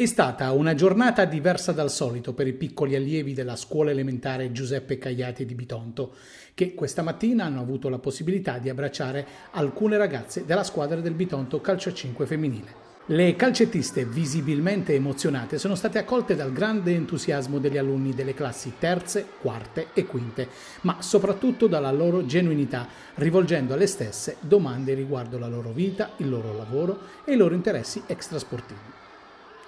È stata una giornata diversa dal solito per i piccoli allievi della scuola elementare Giuseppe Cagliati di Bitonto, che questa mattina hanno avuto la possibilità di abbracciare alcune ragazze della squadra del Bitonto Calcio 5 femminile. Le calcettiste, visibilmente emozionate, sono state accolte dal grande entusiasmo degli alunni delle classi terze, quarte e quinte, ma soprattutto dalla loro genuinità, rivolgendo alle stesse domande riguardo la loro vita, il loro lavoro e i loro interessi extrasportivi.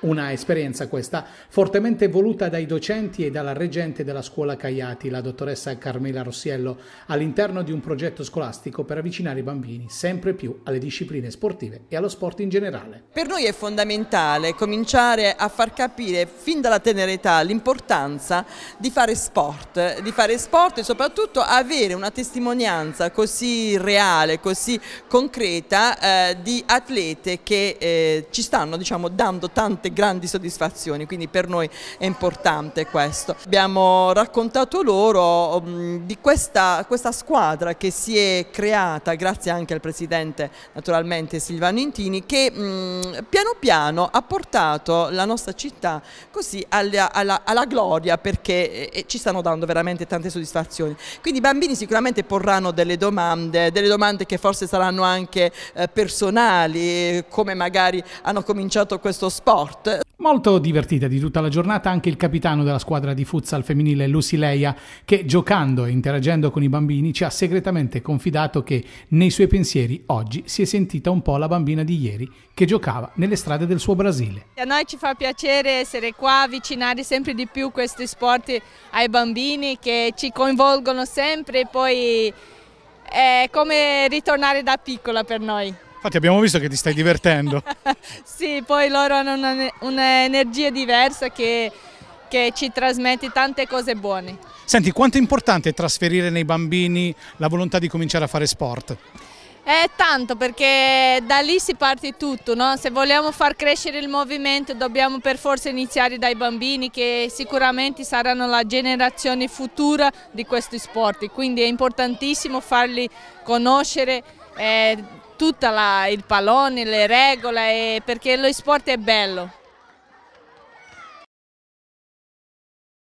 Una esperienza questa fortemente voluta dai docenti e dalla reggente della scuola Caiati, la dottoressa Carmela Rossiello, all'interno di un progetto scolastico per avvicinare i bambini sempre più alle discipline sportive e allo sport in generale. Per noi è fondamentale cominciare a far capire fin dalla tenera età l'importanza di fare sport, di fare sport e soprattutto avere una testimonianza così reale, così concreta eh, di atlete che eh, ci stanno diciamo, dando tante grandi soddisfazioni, quindi per noi è importante questo. Abbiamo raccontato loro mm, di questa, questa squadra che si è creata grazie anche al Presidente naturalmente Silvano Intini che mm, piano piano ha portato la nostra città così alla, alla, alla gloria perché eh, ci stanno dando veramente tante soddisfazioni. Quindi i bambini sicuramente porranno delle domande, delle domande che forse saranno anche eh, personali, eh, come magari hanno cominciato questo sport sport. Molto divertita di tutta la giornata anche il capitano della squadra di futsal femminile Lucy Leia che giocando e interagendo con i bambini ci ha segretamente confidato che nei suoi pensieri oggi si è sentita un po' la bambina di ieri che giocava nelle strade del suo Brasile. A noi ci fa piacere essere qua, avvicinare sempre di più questi sport ai bambini che ci coinvolgono sempre e poi è come ritornare da piccola per noi. Infatti abbiamo visto che ti stai divertendo. sì, poi loro hanno un'energia diversa che, che ci trasmette tante cose buone. Senti, quanto è importante trasferire nei bambini la volontà di cominciare a fare sport? È tanto perché da lì si parte tutto, no? se vogliamo far crescere il movimento dobbiamo per forza iniziare dai bambini che sicuramente saranno la generazione futura di questi sport, quindi è importantissimo farli conoscere tutto il pallone, le regole, perché lo sport è bello.